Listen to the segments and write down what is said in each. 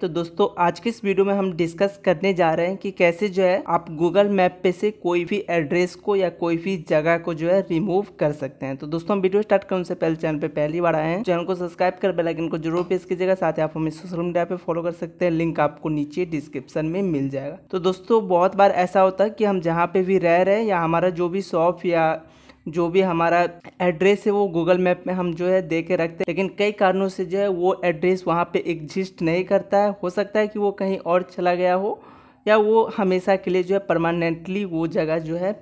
तो दोस्तों आज के इस वीडियो में हम डिस्कस करने जा रहे हैं कि कैसे जो है आप गूगल मैप पे से कोई भी एड्रेस को या कोई भी जगह को जो है रिमूव कर सकते हैं तो दोस्तों हम वीडियो स्टार्ट करने से पहले चैनल पे पहली बार आए हैं चैनल को सब्सक्राइब कर बेलाइकन को जरूर प्रेस कीजिएगा साथ ही आप हमें सोशल मीडिया पे फॉलो कर सकते हैं लिंक आपको नीचे डिस्क्रिप्शन में मिल जाएगा तो दोस्तों बहुत बार ऐसा होता है कि हम जहाँ पे भी रह रहे हैं या हमारा जो भी शॉप या जो भी हमारा एड्रेस है वो गूगल मैप में हम जो है दे के रखते हैं लेकिन कई कारणों से जो है वो एड्रेस वहाँ पे एग्जिस्ट नहीं करता है हो सकता है कि वो कहीं और चला गया हो या वो हमेशा के लिए जो है परमानेंटली वो जगह जो है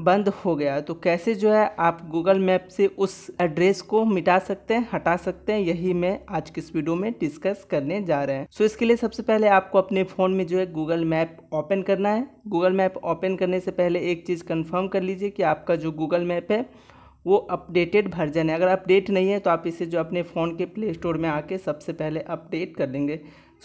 बंद हो गया तो कैसे जो है आप गूगल मैप से उस एड्रेस को मिटा सकते हैं हटा सकते हैं यही मैं आज की इस वीडियो में डिस्कस करने जा रहे हैं सो so, इसके लिए सबसे पहले आपको अपने फ़ोन में जो है गूगल मैप ओपन करना है गूगल मैप ओपन करने से पहले एक चीज़ कन्फर्म कर लीजिए कि आपका जो गूगल मैप है वो अपडेटेड वर्जन है अगर अपडेट नहीं है तो आप इसे जो अपने फ़ोन के प्ले स्टोर में आके सबसे पहले अपडेट कर देंगे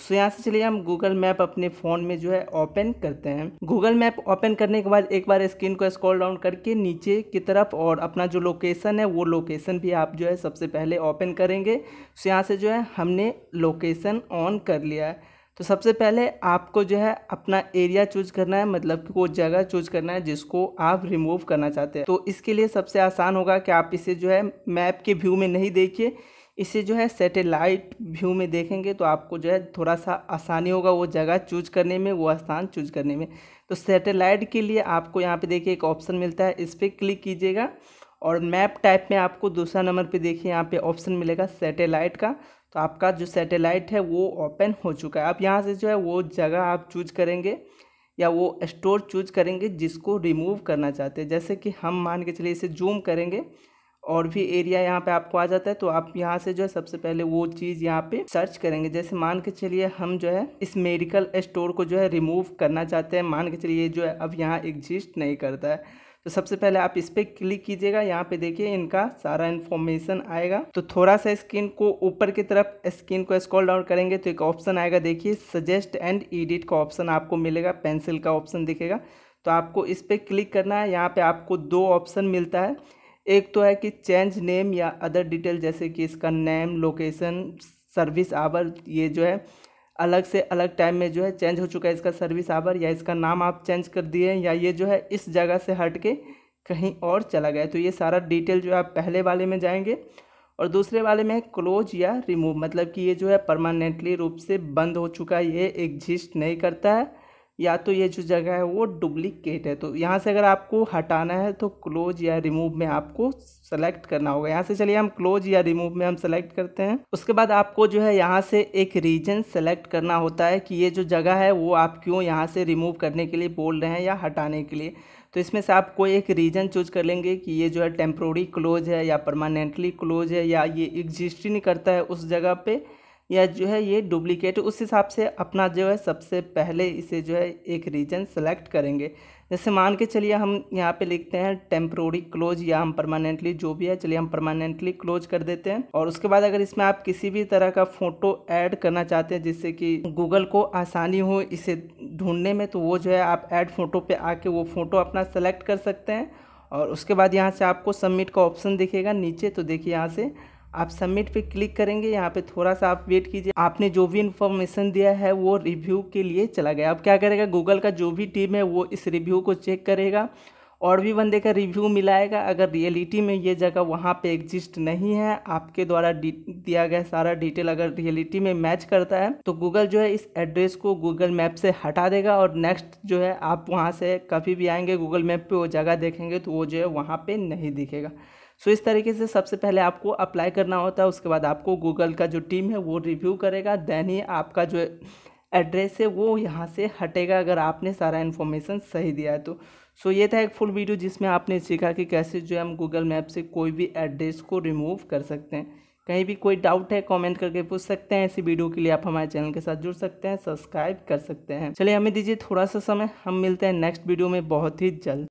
सो यहाँ से चलिए हम गूगल मैप अपने फ़ोन में जो है ओपन करते हैं गूगल मैप ओपन करने के बाद एक बार स्क्रीन को स्क्रॉल डाउन करके नीचे की तरफ और अपना जो लोकेशन है वो लोकेशन भी आप जो है सबसे पहले ओपन करेंगे सो यहाँ से जो है हमने लोकेशन ऑन कर लिया है तो सबसे पहले आपको जो है अपना एरिया चूज करना है मतलब कि वो जगह चूज करना है जिसको आप रिमूव करना चाहते हैं तो इसके लिए सबसे आसान होगा कि आप इसे जो है मैप के व्यू में नहीं देखिए इसे जो है सेटेलाइट व्यू में देखेंगे तो आपको जो है थोड़ा सा आसानी होगा वो जगह चूज करने में वो स्थान चूज करने में तो सेटेलाइट के लिए आपको यहाँ पे देखिए एक ऑप्शन मिलता है इस पर क्लिक कीजिएगा और मैप टाइप में आपको दूसरा नंबर पे देखिए यहाँ पे ऑप्शन मिलेगा सैटेलाइट का तो आपका जो सेटेलाइट है वो ओपन हो चुका है आप यहाँ से जो है वो जगह आप चूज करेंगे या वो स्टोर चूज करेंगे जिसको रिमूव करना चाहते हैं जैसे कि हम मान के चलिए इसे जूम करेंगे और भी एरिया यहाँ पे आपको आ जाता है तो आप यहाँ से जो है सबसे पहले वो चीज़ यहाँ पे सर्च करेंगे जैसे मान के चलिए हम जो है इस मेडिकल स्टोर को जो है रिमूव करना चाहते हैं मान के चलिए जो है अब यहाँ एग्जिस्ट नहीं करता है तो सबसे पहले आप इस पर क्लिक कीजिएगा यहाँ पे देखिए इनका सारा इन्फॉर्मेशन आएगा तो थोड़ा सा स्क्रीन को ऊपर की तरफ स्क्रीन को स्क्रॉल डाउन करेंगे तो एक ऑप्शन आएगा देखिए सजेस्ट एंड एडिट का ऑप्शन आपको मिलेगा पेंसिल का ऑप्शन दिखेगा तो आपको इस पर क्लिक करना है यहाँ पे आपको दो ऑप्शन मिलता है एक तो है कि चेंज नेम या अदर डिटेल जैसे कि इसका नेम लोकेशन सर्विस आवर ये जो है अलग से अलग टाइम में जो है चेंज हो चुका है इसका सर्विस आवर या इसका नाम आप चेंज कर दिए या ये जो है इस जगह से हट के कहीं और चला गया तो ये सारा डिटेल जो है आप पहले वाले में जाएंगे और दूसरे वाले में क्लोज या रिमूव मतलब कि ये जो है परमानेंटली रूप से बंद हो चुका है ये एग्जिस्ट नहीं करता है या तो ये जो जगह है वो डुप्लिकेट है तो यहाँ से अगर आपको हटाना है तो क्लोज या रिमूव में आपको सेलेक्ट करना होगा यहाँ से चलिए हम क्लोज या रिमूव में हम सेलेक्ट करते हैं उसके बाद आपको जो है यहाँ से एक रीजन सेलेक्ट करना होता है कि ये जो जगह है वो आप क्यों यहाँ से रिमूव करने के लिए बोल रहे हैं या हटाने के लिए तो इसमें से आप कोई एक रीजन चूज कर लेंगे कि ये जो है टेम्प्रोरी क्लोज है या परमानेंटली क्लोज है या ये एग्जिस्ट ही नहीं करता है उस जगह पर या जो है ये डुप्लीकेट उस हिसाब से अपना जो है सबसे पहले इसे जो है एक रीजन सेलेक्ट करेंगे जैसे मान के चलिए हम यहाँ पे लिखते हैं टेम्प्रोरी क्लोज या हम परमानेंटली जो भी है चलिए हम परमानेंटली क्लोज कर देते हैं और उसके बाद अगर इसमें आप किसी भी तरह का फ़ोटो ऐड करना चाहते हैं जिससे कि गूगल को आसानी हो इसे ढूंढने में तो वो जो है आप ऐड फ़ोटो पे आके वो फ़ोटो अपना सेलेक्ट कर सकते हैं और उसके बाद यहाँ से आपको सबमिट का ऑप्शन दिखेगा नीचे तो देखिए यहाँ से आप सबमिट पे क्लिक करेंगे यहाँ पे थोड़ा सा आप वेट कीजिए आपने जो भी इन्फॉर्मेशन दिया है वो रिव्यू के लिए चला गया अब क्या करेगा गूगल का जो भी टीम है वो इस रिव्यू को चेक करेगा और भी बंदे का रिव्यू मिलाएगा अगर रियलिटी में ये जगह वहाँ पे एग्जिस्ट नहीं है आपके द्वारा दिया गया सारा डिटेल अगर रियलिटी में मैच करता है तो गूगल जो है इस एड्रेस को गूगल मैप से हटा देगा और नेक्स्ट जो है आप वहाँ से कभी भी आएंगे गूगल मैप पे वो जगह देखेंगे तो वो जो है वहाँ पर नहीं दिखेगा सो इस तरीके से सबसे पहले आपको अप्लाई करना होता है उसके बाद आपको गूगल का जो टीम है वो रिव्यू करेगा देन ही आपका जो एड्रेस है वो यहाँ से हटेगा अगर आपने सारा इन्फॉर्मेशन सही दिया है तो सो ये था एक फुल वीडियो जिसमें आपने सीखा कि कैसे जो है हम गूगल मैप से कोई भी एड्रेस को रिमूव कर सकते हैं कहीं भी कोई डाउट है कमेंट करके पूछ सकते हैं ऐसी वीडियो के लिए आप हमारे चैनल के साथ जुड़ सकते हैं सब्सक्राइब कर सकते हैं चलिए हमें दीजिए थोड़ा सा समय हम मिलते हैं नेक्स्ट वीडियो में बहुत ही जल्द